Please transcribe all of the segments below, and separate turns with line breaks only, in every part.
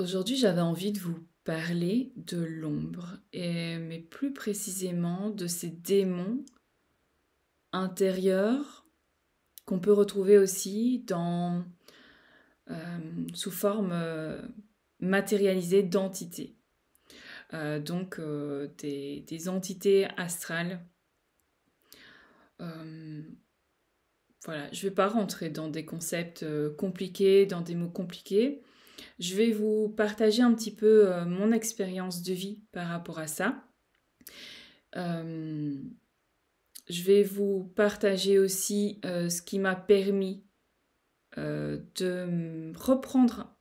Aujourd'hui, j'avais envie de vous parler de l'ombre, mais plus précisément de ces démons intérieurs qu'on peut retrouver aussi euh, sous forme euh, matérialisée d'entités. Euh, donc des, des, entités astrales. voilà, je ne vais pas rentrer dans des concepts compliqués, dans des mots compliqués. Je vais vous partager un petit peu euh, mon expérience de vie par rapport à ça. Euh, je vais vous partager aussi euh, ce qui m'a permis de reprendre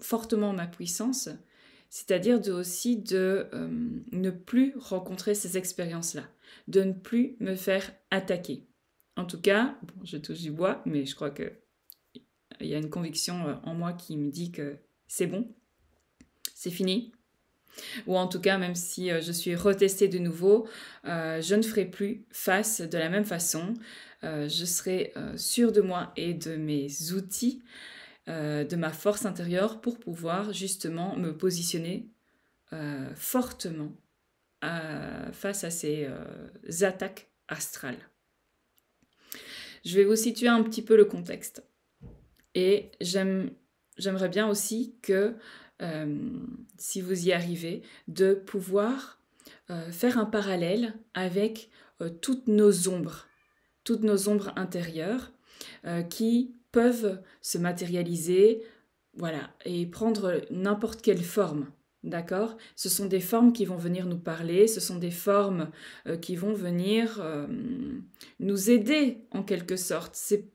fortement ma puissance, c'est-à-dire de aussi de ne plus rencontrer ces expériences-là, de ne plus me faire attaquer. En tout cas, je touche du bois, mais je crois que il y a une conviction euh, en moi qui me dit que c'est bon, c'est fini. Ou en tout cas, même si euh, je suis retestée de nouveau, euh, je ne ferai plus face de la même façon. je serai sûre de moi et de mes outils, de ma force intérieure pour pouvoir justement me positionner fortement face à ces attaques astrales. Je vais vous situer un petit peu le contexte. Et j'aimerais bien aussi que, euh, si vous y arrivez, de pouvoir euh, faire un parallèle avec euh, toutes nos ombres, toutes nos ombres intérieures qui peuvent se matérialiser, voilà, et prendre n'importe quelle forme. D'accord Ce sont des formes qui vont venir nous parler, ce sont des formes qui vont venir nous aider en quelque sorte. C'est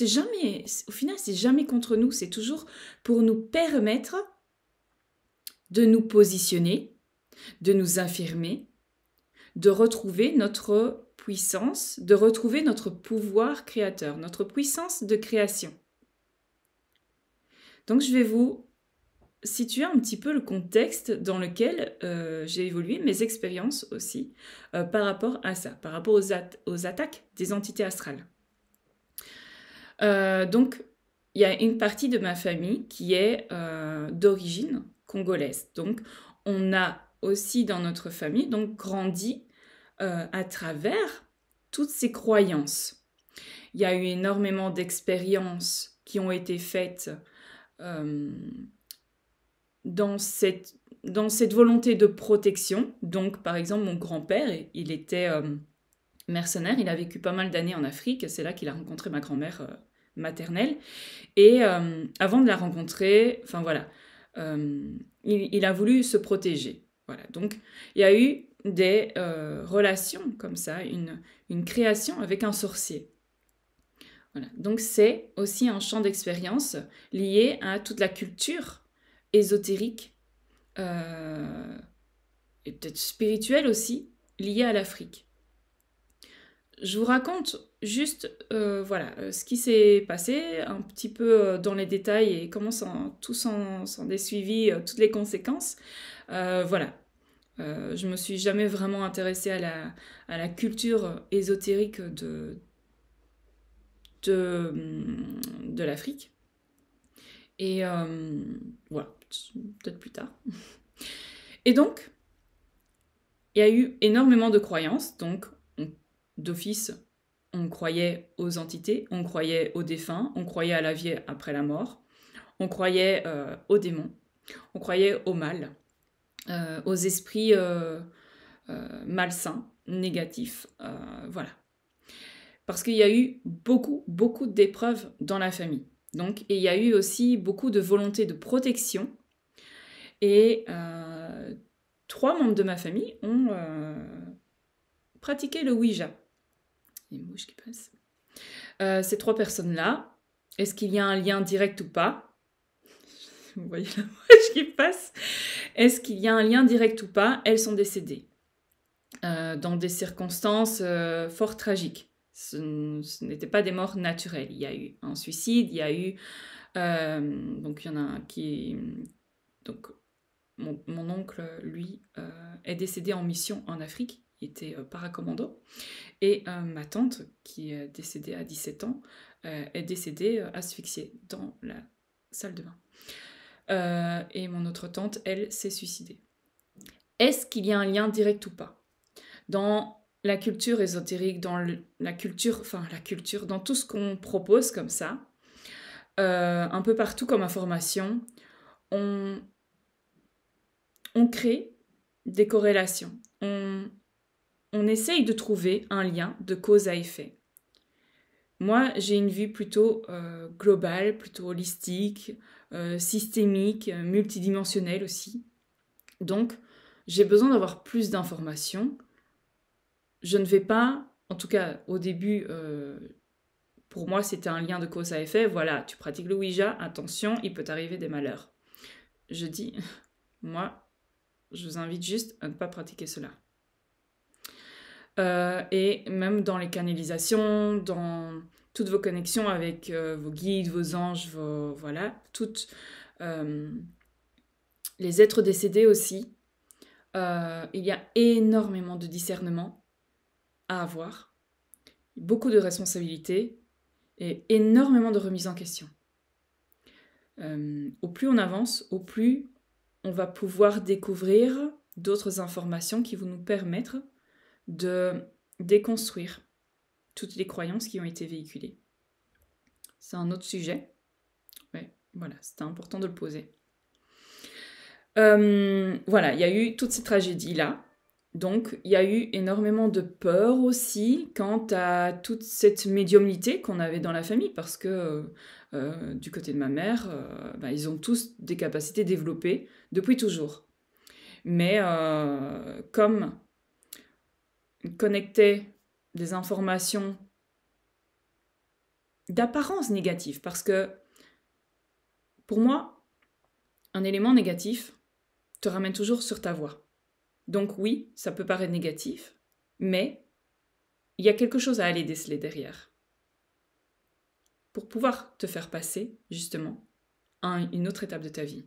jamais, au final, c'est jamais contre nous, c'est toujours pour nous permettre de nous positionner, de nous affirmer, de retrouver notre puissance, de retrouver notre pouvoir créateur, notre puissance de création. Donc je vais vous situer un petit peu le contexte dans lequel euh, j'ai évolué, mes expériences aussi, euh, par rapport à ça, par rapport aux attaques des entités astrales. Euh, donc, il y a une partie de ma famille qui est euh, d'origine congolaise. Donc, on a aussi dans notre famille donc grandi euh, à travers toutes ces croyances. Il y a eu énormément d'expériences qui ont été faites dans cette, dans cette volonté de protection. Donc, par exemple, mon grand-père, il était mercenaire, il a vécu pas mal d'années en Afrique, c'est là qu'il a rencontré ma grand-mère maternelle. Et euh, avant de la rencontrer, enfin voilà, euh, il, a voulu se protéger. Voilà, donc il y a eu des euh, relations comme ça, une, une, création avec un sorcier. donc c'est aussi un champ d'expérience lié à toute la culture ésotérique et peut-être spirituelle aussi liée à l'Afrique. Je vous raconte juste euh, voilà euh, ce qui s'est passé un petit peu euh, dans les détails et comment tout s'en, est suivi, toutes les conséquences. voilà. je me suis jamais vraiment intéressée à la, à la culture ésotérique de, de, hum, de l'Afrique. Et voilà, peut-être plus tard. Et donc, il y a eu énormément de croyances, donc d'office, on croyait aux entités, on croyait aux défunts, on croyait à la vie après la mort, on croyait euh, aux démons, on croyait au mal, euh, aux esprits euh, malsains, négatifs, voilà. Parce qu'il y a eu beaucoup, beaucoup d'épreuves dans la famille. Donc, et il y a eu aussi beaucoup de volonté de protection. Et trois membres de ma famille ont pratiqué le Ouija qui passe. Euh, ces trois personnes-là, est-ce qu'il y a un lien direct ou pas Vous voyez la mouche qui passe. Est-ce qu'il y a un lien direct ou pas Elles sont décédées euh, dans des circonstances euh, fort tragiques. Ce n'étaient pas des morts naturelles. Il y a eu un suicide, il y a eu... donc il y en a un qui... Donc mon oncle, lui, est décédé en mission en Afrique était euh, paracommando. Et euh, ma tante, qui est décédée à 17 ans, euh, est décédée asphyxiée dans la salle de bain. et mon autre tante, elle, s'est suicidée. Est-ce qu'il y a un lien direct ou pas Dans la culture ésotérique, dans la culture, enfin la culture, dans tout ce qu'on propose comme ça, un peu partout comme information, on, on crée des corrélations. On, on essaye de trouver un lien de cause à effet. Moi, j'ai une vue plutôt euh, globale, plutôt holistique, euh, systémique, euh, multidimensionnelle aussi. Donc, j'ai besoin d'avoir plus d'informations. Je ne vais pas, en tout cas au début, pour moi c'était un lien de cause à effet. Voilà, tu pratiques le Ouija, attention, il peut t'arriver des malheurs. Je dis, moi, je vous invite juste à ne pas pratiquer cela. Euh, et même dans les canalisations, dans toutes vos connexions avec euh, vos guides, vos anges, voilà, toutes euh, les êtres décédés aussi. il y a énormément de discernement à avoir, beaucoup de responsabilités et énormément de remise en question. au plus on avance, au plus on va pouvoir découvrir d'autres informations qui vont nous permettre de déconstruire toutes les croyances qui ont été véhiculées. C'est un autre sujet. Mais voilà, c'était important de le poser. Euh, voilà, il y a eu toutes ces tragédies-là. Donc, il y a eu énormément de peur aussi quant à toute cette médiumnité qu'on avait dans la famille, parce que euh, euh, du côté de ma mère, bah, ils ont tous des capacités développées depuis toujours. Mais comme connecter des informations d'apparence négative, parce que pour moi, un élément négatif te ramène toujours sur ta voie. Donc oui, ça peut paraître négatif, mais il y a quelque chose à aller déceler derrière. Pour pouvoir te faire passer, justement, à une autre étape de ta vie,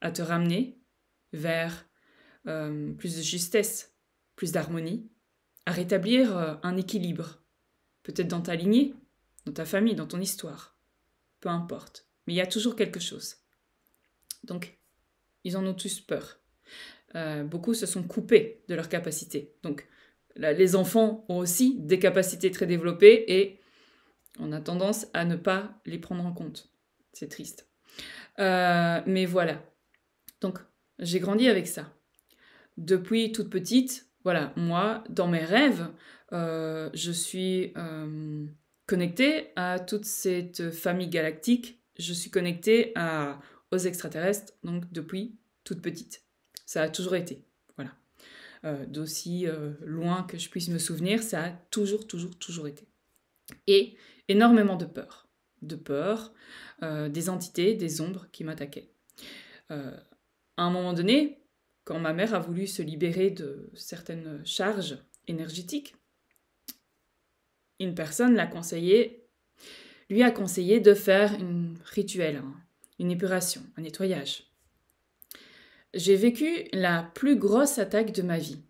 à te ramener vers euh, plus de justesse, plus d'harmonie, à rétablir euh, un équilibre. Peut-être dans ta lignée, dans ta famille, dans ton histoire. Peu importe. Mais il y a toujours quelque chose. Donc, ils en ont tous peur. Euh, beaucoup se sont coupés de leurs capacités. Donc, les enfants ont aussi des capacités très développées et on a tendance à ne pas les prendre en compte. C'est triste. Euh, mais voilà. Donc, j'ai grandi avec ça. Depuis toute petite, voilà, moi, dans mes rêves, euh, je suis euh, connectée à toute cette famille galactique, je suis connectée aux extraterrestres, donc depuis toute petite. Ça a toujours été, voilà. Euh, d'aussi loin que je puisse me souvenir, ça a toujours, toujours, toujours été. Et énormément de peur, de peur des entités, des ombres qui m'attaquaient. à un moment donné, quand ma mère a voulu se libérer de certaines charges énergétiques, une personne l'a conseillé, lui a conseillé de faire un rituel, hein, une épuration, un nettoyage. J'ai vécu la plus grosse attaque de ma vie.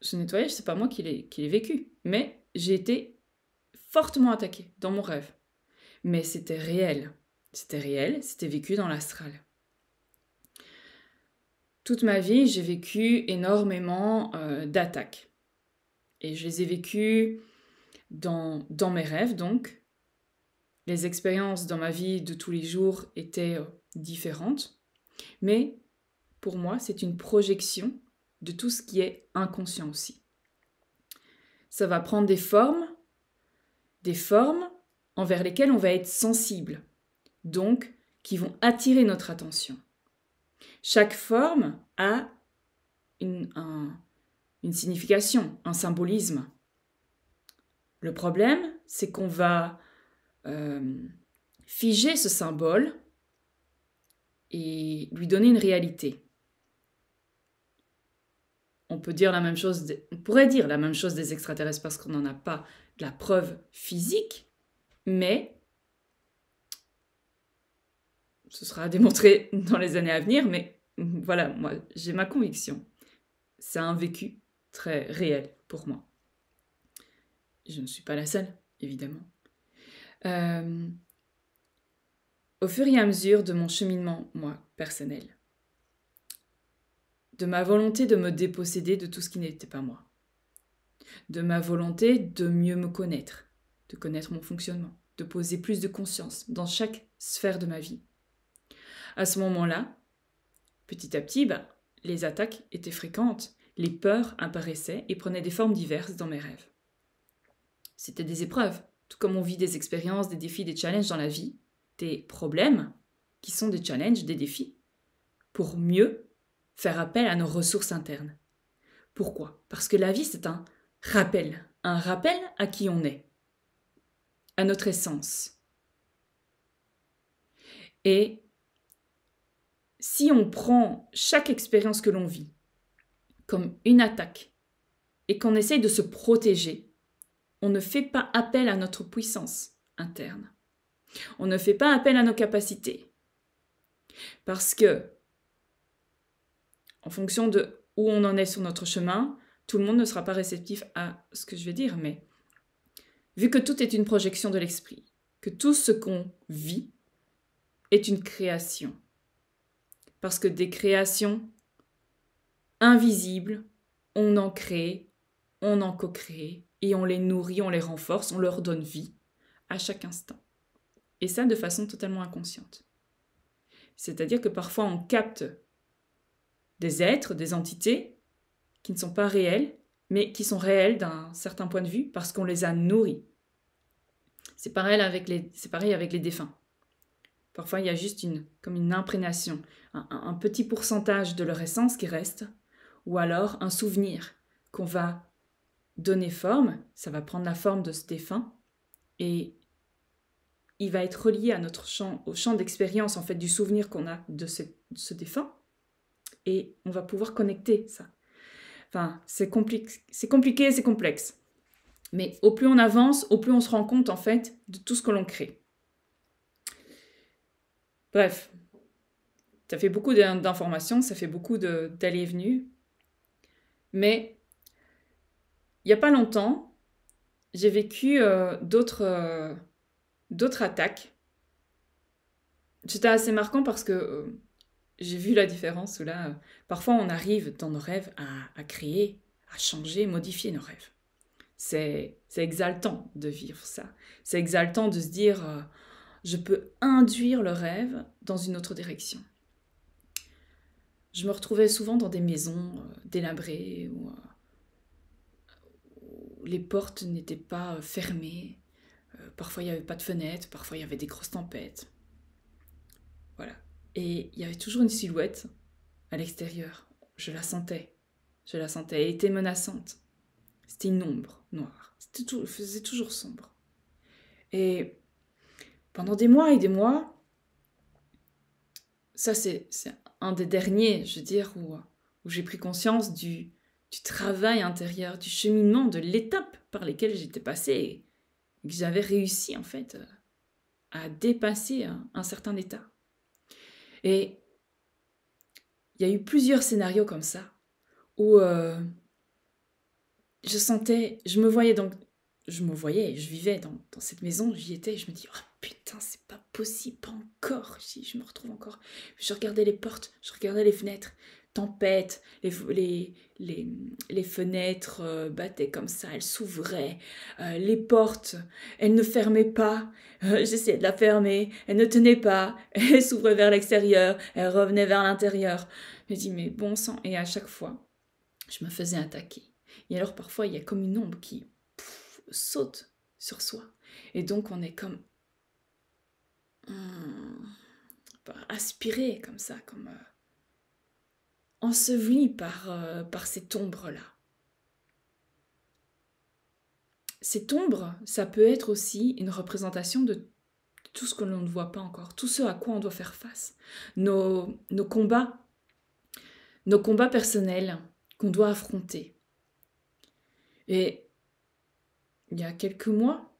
Ce nettoyage, c'est pas moi qui l'ai vécu, mais j'ai été fortement attaquée dans mon rêve. Mais c'était réel. C'était réel, c'était vécu dans l'astral. Toute ma vie, j'ai vécu énormément euh, d'attaques. Et je les ai vécues dans, dans mes rêves, donc. Les expériences dans ma vie de tous les jours étaient euh, différentes. Mais pour moi, c'est une projection de tout ce qui est inconscient aussi. Ça va prendre des formes, des formes envers lesquelles on va être sensible, donc qui vont attirer notre attention. Chaque forme a une, signification, un symbolisme. Le problème, c'est qu'on va euh, figer ce symbole et lui donner une réalité. On peut dire la même chose, on pourrait dire la même chose des extraterrestres parce qu'on n'en a pas de la preuve physique, mais ce sera démontré dans les années à venir, mais voilà, moi, j'ai ma conviction. C'est un vécu très réel pour moi. Je ne suis pas la seule, évidemment. Euh, au fur et à mesure de mon cheminement, moi, personnel, de ma volonté de me déposséder de tout ce qui n'était pas moi, de ma volonté de mieux me connaître, de connaître mon fonctionnement, de poser plus de conscience dans chaque sphère de ma vie. À ce moment-là, Petit à petit, bah, les attaques étaient fréquentes, les peurs apparaissaient et prenaient des formes diverses dans mes rêves. C'était des épreuves, tout comme on vit des expériences, des défis, des challenges dans la vie, des problèmes qui sont des challenges, des défis, pour mieux faire appel à nos ressources internes. Pourquoi Parce que la vie, c'est un rappel, un rappel à qui on est, à notre essence. Et si on prend chaque expérience que l'on vit comme une attaque et qu'on essaye de se protéger, on ne fait pas appel à notre puissance interne. On ne fait pas appel à nos capacités. Parce que, en fonction de où on en est sur notre chemin, tout le monde ne sera pas réceptif à ce que je vais dire, mais vu que tout est une projection de l'esprit, que tout ce qu'on vit est une création, parce que des créations invisibles, on en crée, on en co-crée, et on les nourrit, on les renforce, on leur donne vie à chaque instant. Et ça de façon totalement inconsciente. C'est-à-dire que parfois on capte des êtres, des entités qui ne sont pas réels, mais qui sont réels d'un certain point de vue parce qu'on les a nourris. C'est pareil avec les, c'est pareil avec les défunts. Parfois, il y a juste une, comme une imprégnation, un, petit pourcentage de leur essence qui reste, ou alors un souvenir qu'on va donner forme, ça va prendre la forme de ce défunt, et il va être relié à notre champ, au champ d'expérience en fait du souvenir qu'on a de ce, défunt, et on va pouvoir connecter ça. Enfin, c'est c'est compliqué, c'est complexe. Mais au plus on avance, au plus on se rend compte en fait de tout ce que l'on crée. Bref, ça fait beaucoup d'informations, ça fait beaucoup d'allées et venues. Mais il n'y a pas longtemps, j'ai vécu euh, euh, d'autres attaques. C'était assez marquant parce que euh, j'ai vu la différence là, parfois on arrive dans nos rêves à, à créer, à changer, modifier nos rêves. C'est exaltant de vivre ça. C'est exaltant de se dire je peux induire le rêve dans une autre direction. Je me retrouvais souvent dans des maisons euh, délabrées euh, où, les portes n'étaient pas euh, fermées. parfois il n'y avait pas de fenêtres, parfois il y avait des grosses tempêtes. Voilà. Et il y avait toujours une silhouette à l'extérieur. Je la sentais. Je la sentais. Elle était menaçante. C'était une ombre noire. C'était tout, faisait toujours sombre. Et pendant des mois et des mois. Ça, c'est un des derniers, je veux dire, où, où j'ai pris conscience du, du travail intérieur, du cheminement, de l'étape par lesquelles j'étais passée et que j'avais réussi, en fait, euh, à dépasser hein, un, certain état. Et il y a eu plusieurs scénarios comme ça où euh, je sentais, je me voyais donc, je me voyais, je vivais dans, cette maison, j'y étais, et je me disais... Oh, putain, c'est pas possible, encore. Je, je me retrouve encore. Je regardais les portes, je regardais les fenêtres. Tempête, les, les, les, les fenêtres euh, battaient comme ça, elles s'ouvraient. Euh, les portes, elles ne fermaient pas. Euh, j'essayais de la fermer, elle ne tenait pas. Elle s'ouvraient vers l'extérieur, elle revenait vers l'intérieur. Je me dis, mais bon sang. Et à chaque fois, je me faisais attaquer. Et alors parfois, il y a comme une ombre qui saute sur soi. Et donc, on est comme Hmm. Bah, aspiré comme ça, comme euh, enseveli par, euh, par cette ombre-là. Cette ombre, ça peut être aussi une représentation de tout ce que l'on ne voit pas encore, tout ce à quoi on doit faire face, nos, nos combats, nos combats personnels qu'on doit affronter. Et il y a quelques mois,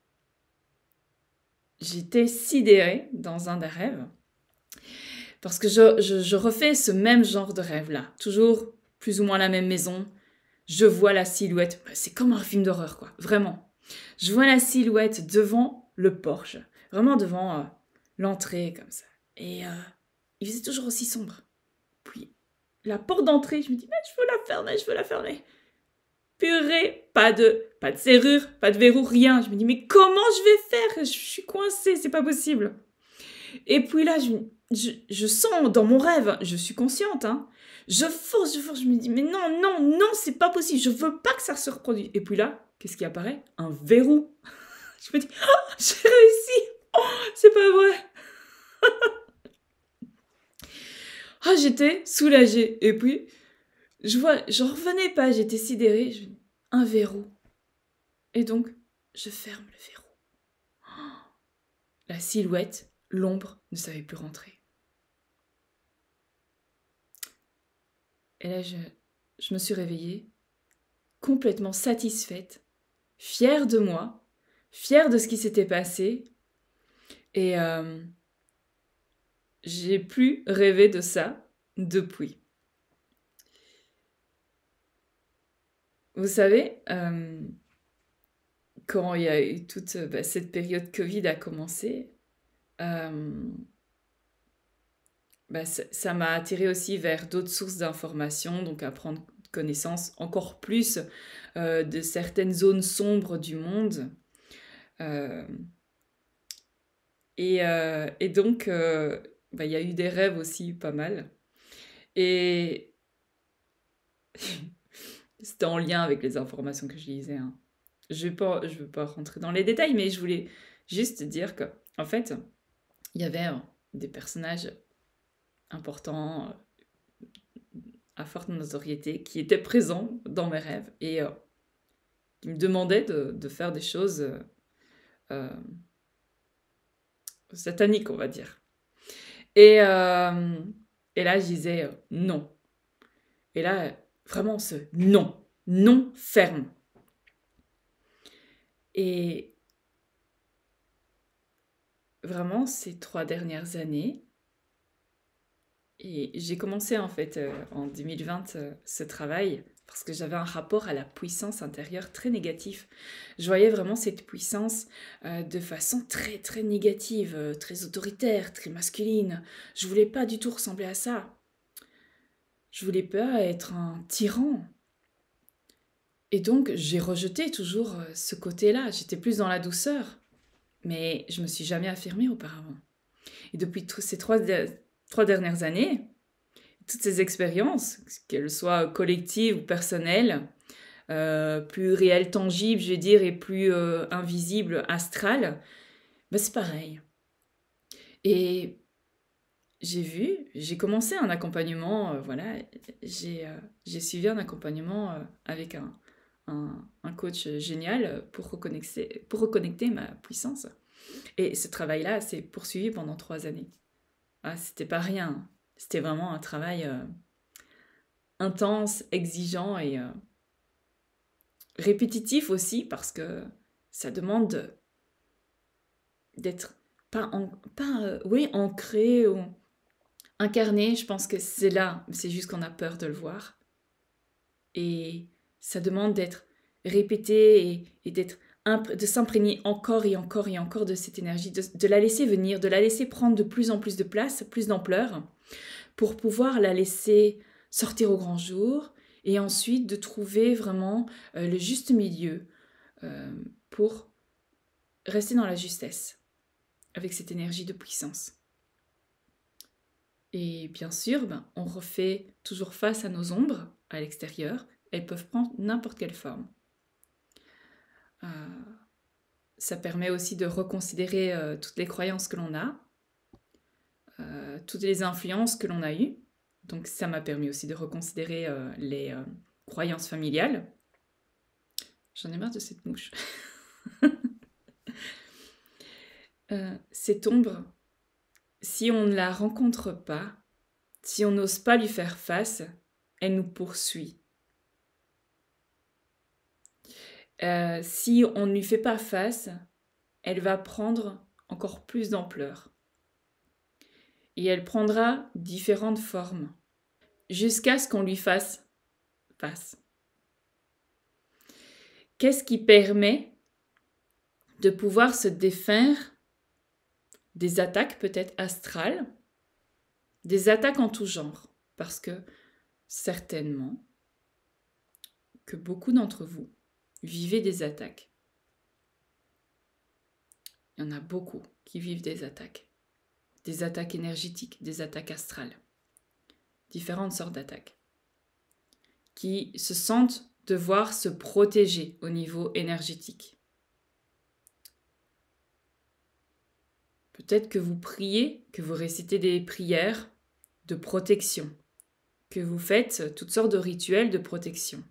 J'étais sidérée dans un des rêves. Parce que je, refais ce même genre de rêve-là. Toujours plus ou moins la même maison. Je vois la silhouette. Bah, c'est comme un film d'horreur, quoi. Vraiment. Je vois la silhouette devant le porche. Vraiment devant euh, l'entrée, comme ça. Et euh, il faisait toujours aussi sombre. Puis la porte d'entrée, je me dis, mais je veux la fermer, je veux la fermer purée, pas de, pas de serrure, pas de verrou, rien. Je me dis, mais comment je vais faire Je suis coincée, c'est pas possible. Et puis là, je, je, sens dans mon rêve, je suis consciente, hein, je force, je force, je me dis, mais non, non, non, c'est pas possible, je veux pas que ça se reproduise. Et puis là, qu'est-ce qui apparaît Un verrou. je me dis, oh, j'ai réussi, oh, c'est pas vrai. Ah, j'étais soulagée. Et puis, je vois, revenais pas, j'étais sidérée. Un verrou. Et donc, je ferme le verrou. La silhouette, l'ombre, ne savait plus rentrer. Et là, je, me suis réveillée, complètement satisfaite, fière de moi, fière de ce qui s'était passé. Et euh, j'ai plus rêvé de ça depuis. Vous savez, euh, quand il y a eu toute euh, bah, cette période Covid a commencé, euh, bah, ça m'a attiré aussi vers d'autres sources d'informations, donc à prendre connaissance encore plus de certaines zones sombres du monde. Et, donc, bah, il y a eu des rêves aussi pas mal. Et C'était en lien avec les informations que je lisais. Hein. Je ne veux pas rentrer dans les détails, mais je voulais juste dire que, en fait, il y avait euh, des personnages importants euh, à forte notoriété qui étaient présents dans mes rêves et euh, qui me demandaient de, faire des choses sataniques, on va dire. Et, et là, je disais non. Et là, Vraiment ce non, non ferme. Et vraiment ces trois dernières années, et j'ai commencé en fait euh, en 2020 euh, ce travail parce que j'avais un rapport à la puissance intérieure très négatif. Je voyais vraiment cette puissance euh, de façon très très négative, très autoritaire, très masculine. Je voulais pas du tout ressembler à ça. Je voulais pas être un tyran. Et donc, j'ai rejeté toujours euh, ce côté-là. J'étais plus dans la douceur. Mais je me suis jamais affirmée auparavant. Et depuis ces trois, trois dernières années, toutes ces expériences, qu'elles soient collectives ou personnelles, euh, plus réelles, tangibles, je vais dire, et plus euh, invisibles, astrales, bah, c'est pareil. Et j'ai vu, j'ai commencé un accompagnement, euh, voilà, euh, j'ai suivi un accompagnement euh, avec un, un, coach génial pour reconnecter, pour reconnecter ma puissance. Et ce travail-là s'est poursuivi pendant trois années. Ah, c'était pas rien, hein. c'était vraiment un travail intense, exigeant et répétitif aussi parce que ça demande d'être pas, en, pas oui, ancré. Ou Incarné, je pense que c'est là, c'est juste qu'on a peur de le voir. Et ça demande d'être répété et, d'être de s'imprégner encore et encore et encore de cette énergie, de, la laisser venir, de la laisser prendre de plus en plus de place, plus d'ampleur, pour pouvoir la laisser sortir au grand jour et ensuite de trouver vraiment euh, le juste milieu euh, pour rester dans la justesse avec cette énergie de puissance. Et bien sûr, ben, on refait toujours face à nos ombres à l'extérieur. Elles peuvent prendre n'importe quelle forme. Euh, ça permet aussi de reconsidérer euh, toutes les croyances que l'on a, euh, toutes les influences que l'on a eues. Donc ça m'a permis aussi de reconsidérer les croyances familiales. J'en ai marre de cette mouche. cette ombre, si on ne la rencontre pas, si on n'ose pas lui faire face, elle nous poursuit. Euh, si on ne lui fait pas face, elle va prendre encore plus d'ampleur. Et elle prendra différentes formes, jusqu'à ce qu'on lui fasse face. Qu'est-ce qui permet de pouvoir se défaire des attaques peut-être astrales, des attaques en tout genre, parce que certainement que beaucoup d'entre vous vivez des attaques. Il y en a beaucoup qui vivent des attaques, des attaques énergétiques, des attaques astrales, différentes sortes d'attaques, qui se sentent devoir se protéger au niveau énergétique. Peut-être que vous priez, que vous récitez des prières de protection, que vous faites toutes sortes de rituels de protection.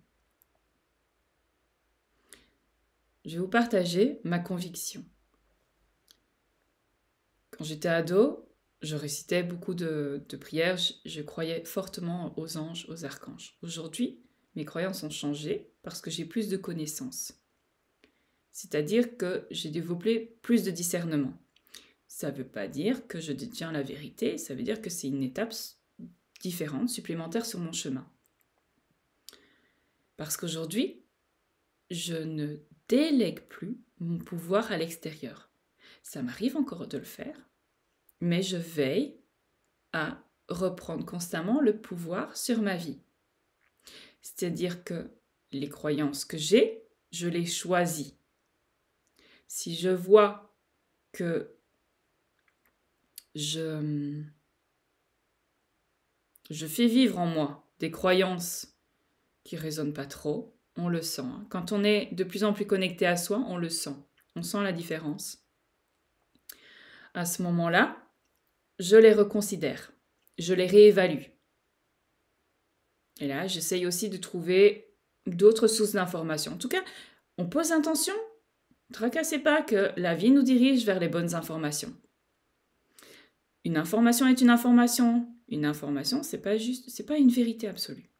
Je vais vous partager ma conviction. Quand j'étais ado, je récitais beaucoup de, prières, je croyais fortement aux anges, aux archanges. Aujourd'hui, mes croyances ont changé parce que j'ai plus de connaissances. C'est-à-dire que j'ai développé plus de discernement ça ne veut pas dire que je détiens la vérité, ça veut dire que c'est une étape différente, supplémentaire sur mon chemin. Parce qu'aujourd'hui, je ne délègue plus mon pouvoir à l'extérieur. Ça m'arrive encore de le faire, mais je veille à reprendre constamment le pouvoir sur ma vie. C'est-à-dire que les croyances que j'ai, je les choisis. Si je vois que Hum, je... fais vivre en moi des croyances qui résonnent pas trop. On le sent. Hein. Quand on est de plus en plus connecté à soi, on le sent. On sent la différence. À ce moment-là, je les reconsidère. Je les réévalue. Et là, j'essaye aussi de trouver d'autres sources d'informations. En tout cas, on pose intention. Tracassez pas que la vie nous dirige vers les bonnes informations. Une information est une information. Une information, c'est pas juste, c'est pas une vérité absolue.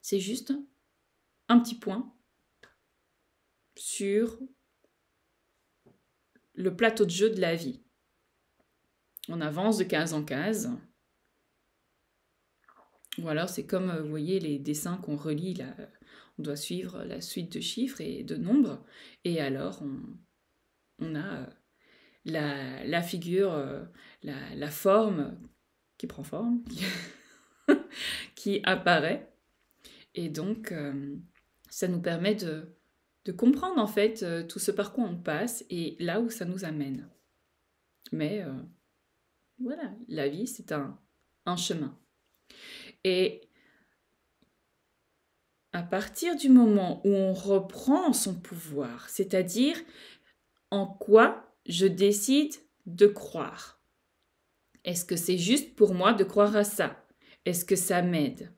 C'est juste un petit point sur le plateau de jeu de la vie. On avance de case en case. Ou alors c'est comme, vous voyez, les dessins qu'on relie, on doit suivre la suite de chiffres et de nombres, et alors on a euh, la, figure, euh, la, forme qui prend forme, qui, apparaît. Et donc, euh, ça nous permet de, comprendre en fait euh, tout ce par quoi on passe et là où ça nous amène. Mais voilà, la vie c'est un, chemin. Et à partir du moment où on reprend son pouvoir, c'est-à-dire en quoi je décide de croire. Est-ce que c'est juste pour moi de croire à ça Est-ce que ça m'aide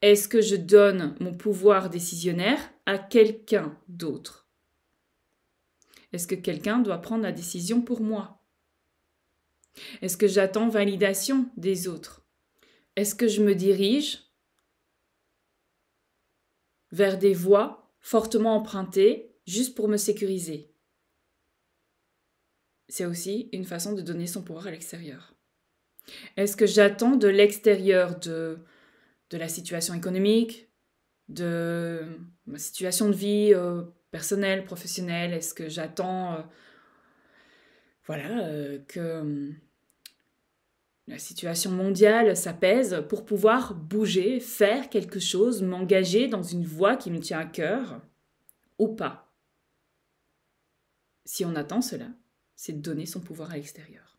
Est-ce que je donne mon pouvoir décisionnaire à quelqu'un d'autre Est-ce que quelqu'un doit prendre la décision pour moi Est-ce que j'attends validation des autres Est-ce que je me dirige vers des voies fortement empruntées juste pour me sécuriser c'est aussi une façon de donner son pouvoir à l'extérieur. Est-ce que j'attends de l'extérieur de, de la situation économique, de ma situation de vie euh, personnelle, professionnelle Est-ce que j'attends euh, voilà, euh, que hum, la situation mondiale s'apaise pour pouvoir bouger, faire quelque chose, m'engager dans une voie qui me tient à cœur ou pas Si on attend cela, c'est donner son pouvoir à l'extérieur.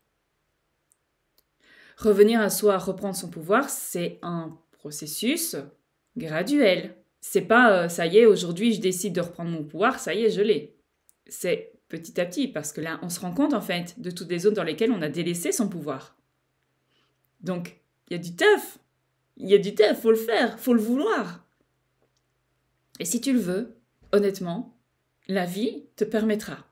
Revenir à soi, reprendre son pouvoir, c'est un processus graduel. C'est pas euh, ça y est, aujourd'hui je décide de reprendre mon pouvoir, ça y est, je l'ai. C'est petit à petit, parce que là, on se rend compte en fait de toutes les zones dans lesquelles on a délaissé son pouvoir. Donc, il y a du teuf. il y a du teuf, faut le faire, faut le vouloir. Et si tu le veux, honnêtement, la vie te permettra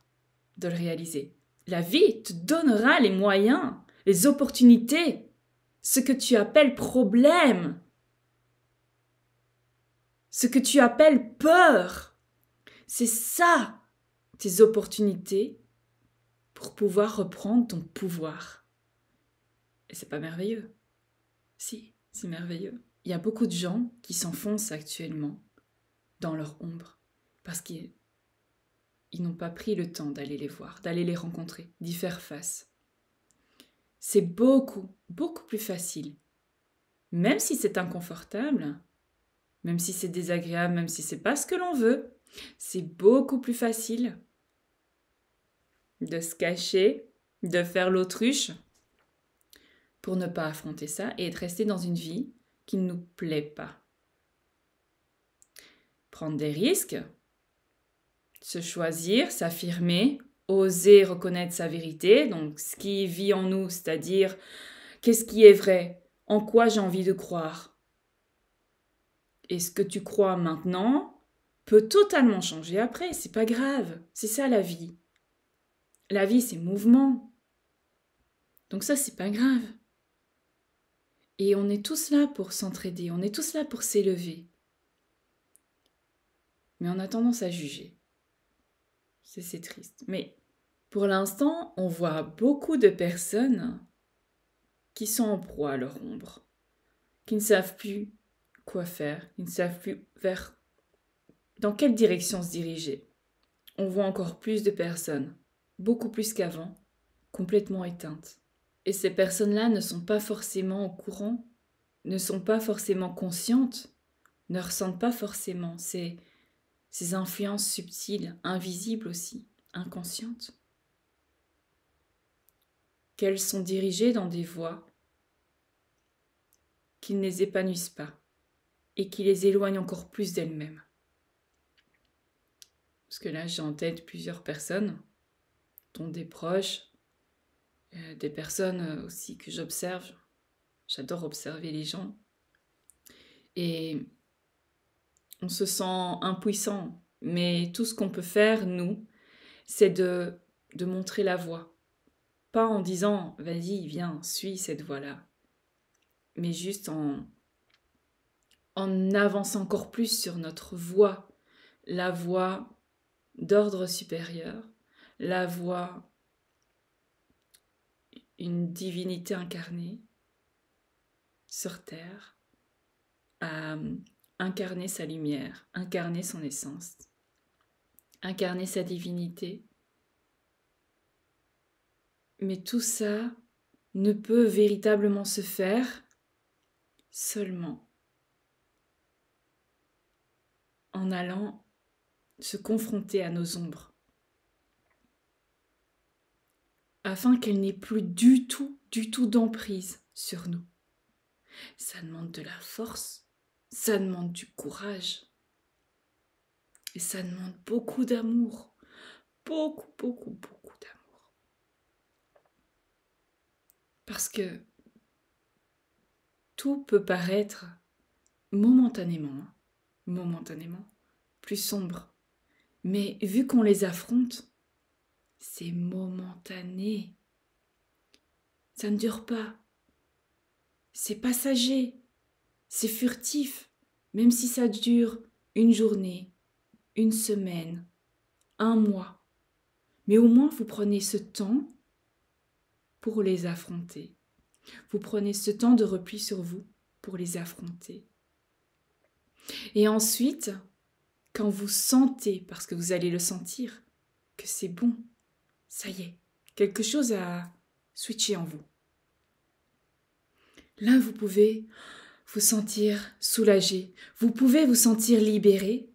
de le réaliser. La vie te donnera les moyens, les opportunités, ce que tu appelles problème, ce que tu appelles peur. C'est ça, tes opportunités pour pouvoir reprendre ton pouvoir. Et c'est pas merveilleux. Si, c'est merveilleux. Il y a beaucoup de gens qui s'enfoncent actuellement dans leur ombre parce qu'ils ils n'ont pas pris le temps d'aller les voir, d'aller les rencontrer, d'y faire face. C'est beaucoup, beaucoup plus facile. Même si c'est inconfortable, même si c'est désagréable, même si c'est pas ce que l'on veut, c'est beaucoup plus facile de se cacher, de faire l'autruche pour ne pas affronter ça et être resté dans une vie qui ne nous plaît pas. Prendre des risques, se choisir, s'affirmer, oser reconnaître sa vérité, donc ce qui vit en nous, c'est-à-dire qu'est-ce qui est vrai, en quoi j'ai envie de croire. Et ce que tu crois maintenant peut totalement changer après, c'est pas grave, c'est ça la vie. La vie c'est mouvement. Donc ça c'est pas grave. Et on est tous là pour s'entraider, on est tous là pour s'élever. Mais on a tendance à juger c'est triste. Mais pour l'instant, on voit beaucoup de personnes qui sont en proie à leur ombre, qui ne savent plus quoi faire, qui ne savent plus vers dans quelle direction se diriger. On voit encore plus de personnes, beaucoup plus qu'avant, complètement éteintes. Et ces personnes-là ne sont pas forcément au courant, ne sont pas forcément conscientes, ne ressentent pas forcément. C'est ces influences subtiles, invisibles aussi, inconscientes, qu'elles sont dirigées dans des voies qui ne les épanouissent pas et qui les éloignent encore plus d'elles-mêmes. Parce que là, j'ai en tête plusieurs personnes, dont des proches, euh, des personnes euh, aussi que j'observe. J'adore observer les gens. Et on se sent impuissant. Mais tout ce qu'on peut faire, nous, c'est de, de montrer la voie. Pas en disant, vas-y, viens, suis cette voie-là. Mais juste en, en avançant encore plus sur notre voie, la voie d'ordre supérieur, la voie une divinité incarnée sur Terre, euh, incarner sa lumière, incarner son essence, incarner sa divinité. Mais tout ça ne peut véritablement se faire seulement en allant se confronter à nos ombres, afin qu'elles n'aient plus du tout, du tout d'emprise sur nous. Ça demande de la force, ça demande du courage. Et ça demande beaucoup d'amour. Beaucoup, beaucoup, beaucoup d'amour. Parce que tout peut paraître momentanément, hein, momentanément, plus sombre. Mais vu qu'on les affronte, c'est momentané. Ça ne dure pas. C'est passager. C'est furtif, même si ça dure une journée, une semaine, un mois. Mais au moins, vous prenez ce temps pour les affronter. Vous prenez ce temps de repli sur vous pour les affronter. Et ensuite, quand vous sentez, parce que vous allez le sentir, que c'est bon, ça y est, quelque chose a switché en vous. Là, vous pouvez vous sentir soulagé, vous pouvez vous sentir libéré.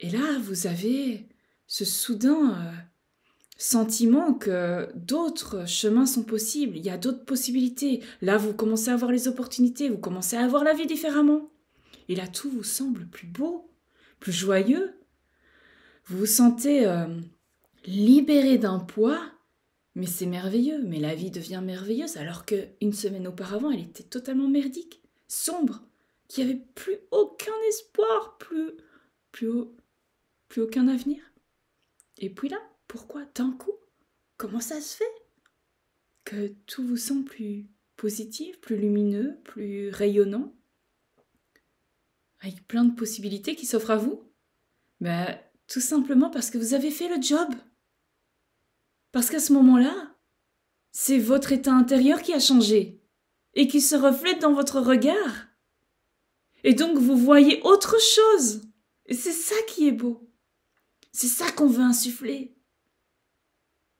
Et là, vous avez ce soudain euh, sentiment que d'autres chemins sont possibles, il y a d'autres possibilités. Là, vous commencez à voir les opportunités, vous commencez à voir la vie différemment. Et là, tout vous semble plus beau, plus joyeux. Vous vous sentez euh, libéré d'un poids mais c'est merveilleux, mais la vie devient merveilleuse alors que une semaine auparavant, elle était totalement merdique, sombre, qu'il n'y avait plus aucun espoir, plus plus, plus aucun avenir. Et puis là, pourquoi d'un coup Comment ça se fait que tout vous semble plus positif, plus lumineux, plus rayonnant avec plein de possibilités qui s'offrent à vous Ben, tout simplement parce que vous avez fait le job. Parce qu'à ce moment-là, c'est votre état intérieur qui a changé et qui se reflète dans votre regard. Et donc vous voyez autre chose. Et c'est ça qui est beau. C'est ça qu'on veut insuffler.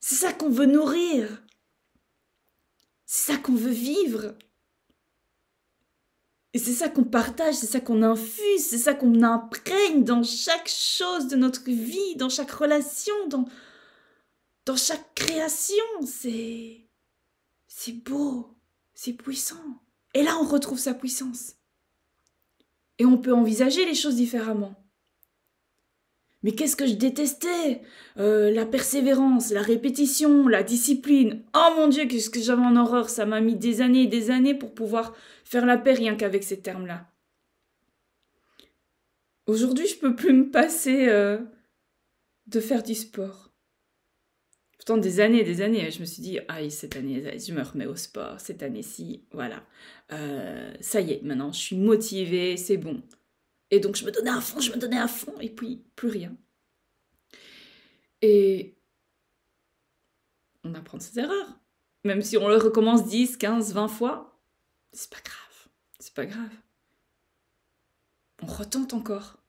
C'est ça qu'on veut nourrir. C'est ça qu'on veut vivre. Et c'est ça qu'on partage, c'est ça qu'on infuse, c'est ça qu'on imprègne dans chaque chose de notre vie, dans chaque relation, dans, dans chaque création. C'est. C'est beau, c'est puissant. Et là, on retrouve sa puissance. Et on peut envisager les choses différemment. Mais qu'est-ce que je détestais euh, La persévérance, la répétition, la discipline. Oh mon Dieu, qu'est-ce que j'avais en horreur Ça m'a mis des années et des années pour pouvoir faire la paix rien qu'avec ces termes-là. Aujourd'hui, je peux plus me passer euh, de faire du sport. Pourtant, des années et des années, je me suis dit, aïe, cette année, je me remets au sport, cette année-ci, voilà. Euh, ça y est, maintenant, je suis motivée, c'est bon. Et donc, je me donnais à fond, je me donnais à fond, et puis, plus rien. Et on apprend de ses erreurs. Même si on le recommence 10, 15, 20 fois, c'est pas grave. C'est pas grave. On retente encore.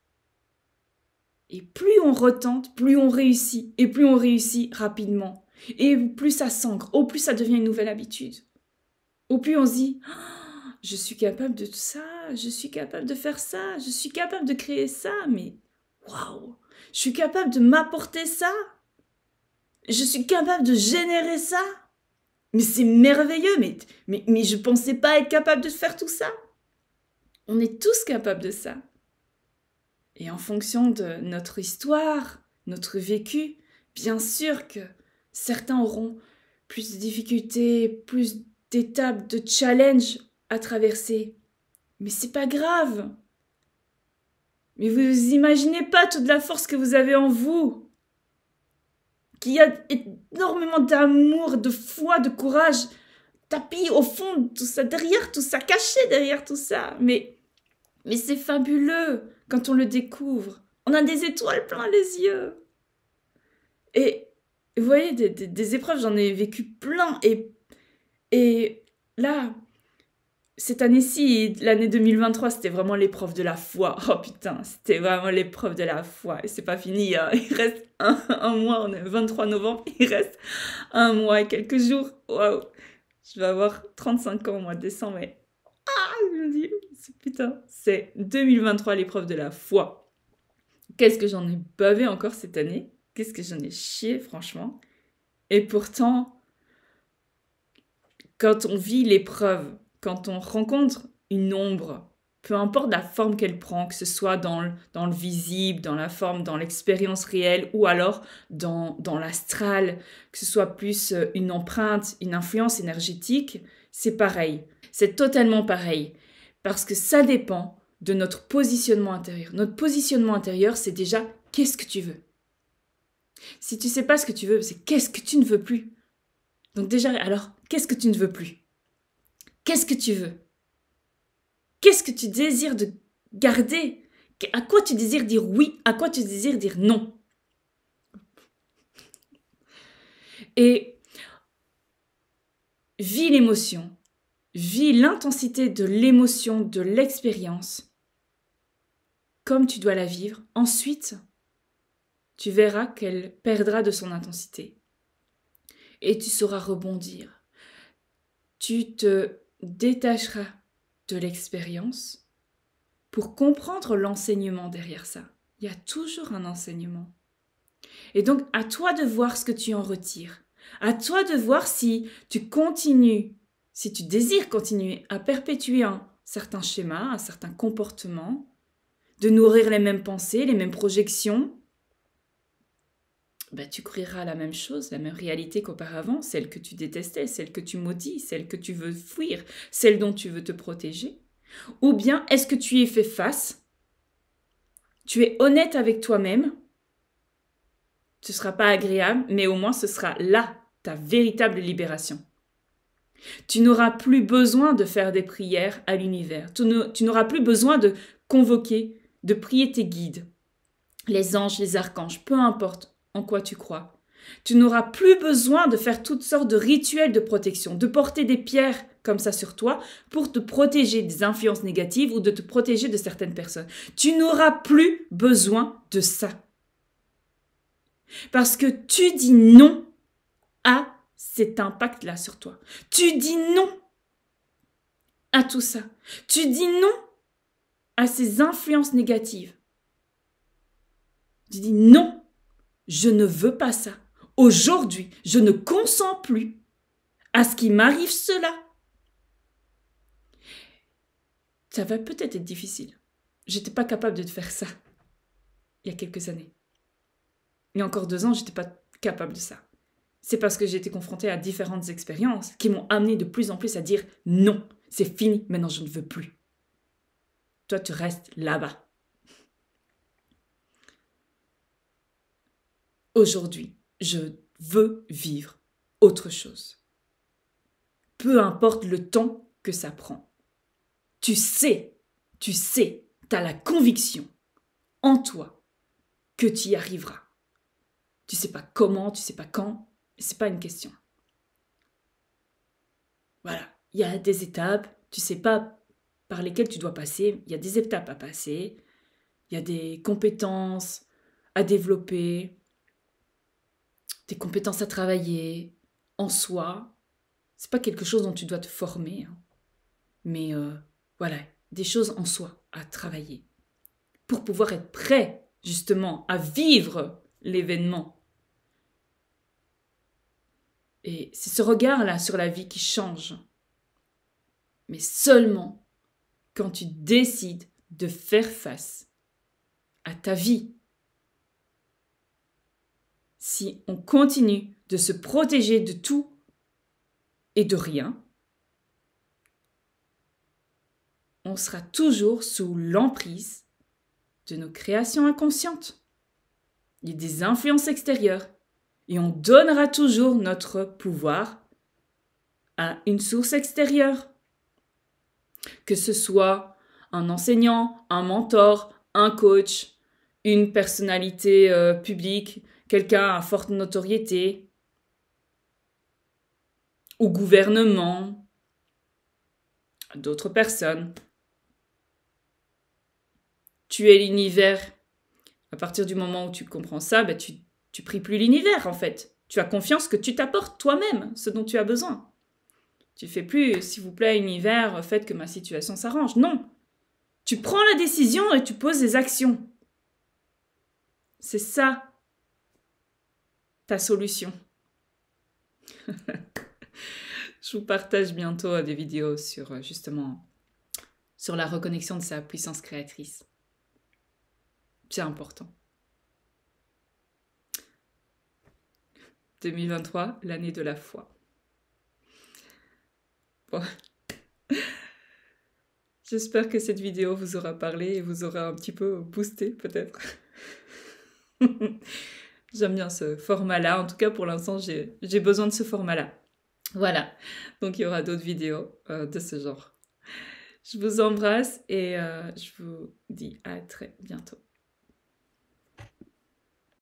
Et plus on retente, plus on réussit, et plus on réussit rapidement. Et plus ça s'ancre, au plus ça devient une nouvelle habitude. Au plus on se dit, ah, je suis capable de tout ça, je suis capable de faire ça, je suis capable de créer ça, mais waouh, je suis capable de m'apporter ça, je suis capable de générer ça. Mais c'est merveilleux, mais, mais, mais je pensais pas être capable de faire tout ça. On est tous capables de ça. Et en fonction de notre histoire, notre vécu, bien sûr que certains auront plus de difficultés, plus d'étapes, de challenges à traverser. Mais c'est pas grave. Mais vous imaginez pas toute la force que vous avez en vous. Qu'il y a énormément d'amour, de foi, de courage tapis au fond, tout ça derrière, tout ça caché derrière tout ça. Mais mais c'est fabuleux quand on le découvre. On a des étoiles plein les yeux. Et vous voyez, des, épreuves, j'en ai vécu plein. Et, et là, cette année-ci, l'année 2023, c'était vraiment l'épreuve de la foi. Oh putain, c'était vraiment l'épreuve de la foi. Et c'est pas fini, hein. il reste un, mois, on est 23 novembre, il reste un mois et quelques jours. Waouh, je vais avoir 35 ans au mois de décembre. Mais Ah, je putain, c'est 2023 l'épreuve de la foi. Qu'est-ce que j'en ai bavé encore cette année Qu'est-ce que j'en ai chié, franchement Et pourtant, quand on vit l'épreuve, quand on rencontre une ombre, peu importe la forme qu'elle prend, que ce soit dans le, visible, dans la forme, dans l'expérience réelle, ou alors dans, dans l'astral, que ce soit plus euh, une empreinte, une influence énergétique, c'est pareil. C'est totalement pareil. Parce que ça dépend de notre positionnement intérieur. Notre positionnement intérieur, c'est déjà qu'est-ce que tu veux. Si tu sais pas ce que tu veux, c'est qu'est-ce que tu ne veux plus. Donc déjà, alors, qu'est-ce que tu ne veux plus Qu'est-ce que tu veux Qu'est-ce que tu désires de garder À quoi tu désires dire oui À quoi tu désires dire non Et vis l'émotion Vis l'intensité de l'émotion, de l'expérience, comme tu dois la vivre. Ensuite, tu verras qu'elle perdra de son intensité. Et tu sauras rebondir. Tu te détacheras de l'expérience pour comprendre l'enseignement derrière ça. Il y a toujours un enseignement. Et donc, à toi de voir ce que tu en retires. À toi de voir si tu continues si tu désires continuer à perpétuer un certain schéma, un certain comportement, de nourrir les mêmes pensées, les mêmes projections, ben, tu couriras la même chose, la même réalité qu'auparavant, celle que tu détestais, celle que tu maudis, celle que tu veux fuir, celle dont tu veux te protéger. Ou bien est-ce que tu y fais face Tu es honnête avec toi-même. Ce ne sera pas agréable, mais au moins ce sera là ta véritable libération. Tu n'auras plus besoin de faire des prières à l'univers. Tu n'auras plus besoin de convoquer, de prier tes guides, les anges, les archanges, peu importe en quoi tu crois. Tu n'auras plus besoin de faire toutes sortes de rituels de protection, de porter des pierres comme ça sur toi pour te protéger des influences négatives ou de te protéger de certaines personnes. Tu n'auras plus besoin de ça. Parce que tu dis non à cet impact-là sur toi. Tu dis non à tout ça. Tu dis non à ces influences négatives. Tu dis non, je ne veux pas ça. Aujourd'hui, je ne consens plus à ce qui m'arrive cela. Ça va peut-être être difficile. J'étais pas capable de faire ça il y a quelques années. Il y a encore deux ans, j'étais pas capable de ça c'est parce que j'ai été confrontée à différentes expériences qui m'ont amené de plus en plus à dire non, c'est fini, maintenant je ne veux plus. Toi, tu restes là-bas. Aujourd'hui, je veux vivre autre chose. Peu importe le temps que ça prend. Tu sais, tu sais, tu as la conviction en toi que tu y arriveras. Tu sais pas comment, tu sais pas quand, c'est pas une question. Voilà, il y a des étapes, tu sais pas par lesquelles tu dois passer, il y a des étapes à passer, il y a des compétences à développer, des compétences à travailler en soi. C'est pas quelque chose dont tu dois te former, hein. mais euh, voilà, des choses en soi à travailler pour pouvoir être prêt justement à vivre l'événement et c'est ce regard-là sur la vie qui change. Mais seulement quand tu décides de faire face à ta vie. Si on continue de se protéger de tout et de rien, on sera toujours sous l'emprise de nos créations inconscientes et des influences extérieures et on donnera toujours notre pouvoir à une source extérieure. Que ce soit un enseignant, un mentor, un coach, une personnalité euh, publique, quelqu'un à forte notoriété, au gouvernement, d'autres personnes. Tu es l'univers. À partir du moment où tu comprends ça, ben, tu tu pries plus l'univers en fait. Tu as confiance que tu t'apportes toi-même ce dont tu as besoin. Tu fais plus, s'il vous plaît, univers, faites que ma situation s'arrange. Non. Tu prends la décision et tu poses des actions. C'est ça ta solution. Je vous partage bientôt des vidéos sur euh, justement sur la reconnexion de sa puissance créatrice. C'est important. 2023, l'année de la foi. J'espère que cette vidéo vous aura parlé et vous aura un petit peu boosté peut-être. J'aime bien ce format-là. En tout cas, pour l'instant, j'ai besoin de ce format-là. Voilà. Donc, il y aura d'autres vidéos euh, de ce genre. Je vous embrasse et euh, je vous dis à très bientôt.